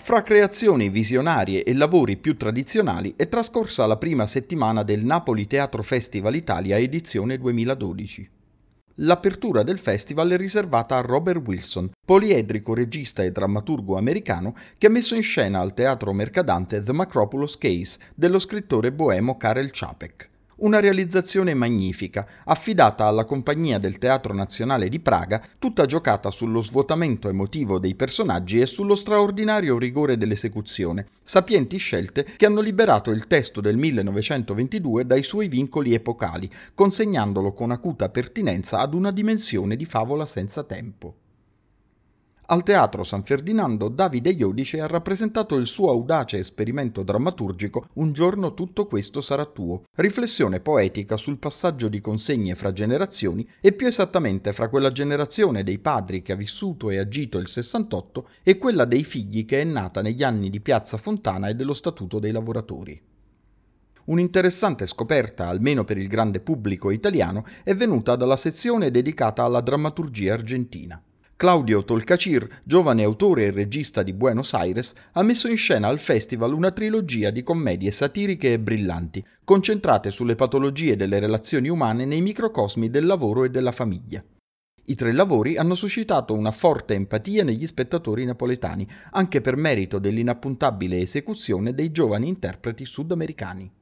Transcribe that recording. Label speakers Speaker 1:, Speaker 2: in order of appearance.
Speaker 1: Fra creazioni visionarie e lavori più tradizionali è trascorsa la prima settimana del Napoli Teatro Festival Italia edizione 2012. L'apertura del festival è riservata a Robert Wilson, poliedrico regista e drammaturgo americano che ha messo in scena al teatro mercadante The Macropolis Case dello scrittore boemo Karel Čapek una realizzazione magnifica, affidata alla compagnia del Teatro Nazionale di Praga, tutta giocata sullo svuotamento emotivo dei personaggi e sullo straordinario rigore dell'esecuzione, sapienti scelte che hanno liberato il testo del 1922 dai suoi vincoli epocali, consegnandolo con acuta pertinenza ad una dimensione di favola senza tempo. Al Teatro San Ferdinando Davide Iodice ha rappresentato il suo audace esperimento drammaturgico Un giorno tutto questo sarà tuo, riflessione poetica sul passaggio di consegne fra generazioni e più esattamente fra quella generazione dei padri che ha vissuto e agito il 68 e quella dei figli che è nata negli anni di Piazza Fontana e dello Statuto dei lavoratori. Un'interessante scoperta, almeno per il grande pubblico italiano, è venuta dalla sezione dedicata alla drammaturgia argentina. Claudio Tolcacir, giovane autore e regista di Buenos Aires, ha messo in scena al festival una trilogia di commedie satiriche e brillanti, concentrate sulle patologie delle relazioni umane nei microcosmi del lavoro e della famiglia. I tre lavori hanno suscitato una forte empatia negli spettatori napoletani, anche per merito dell'inappuntabile esecuzione dei giovani interpreti sudamericani.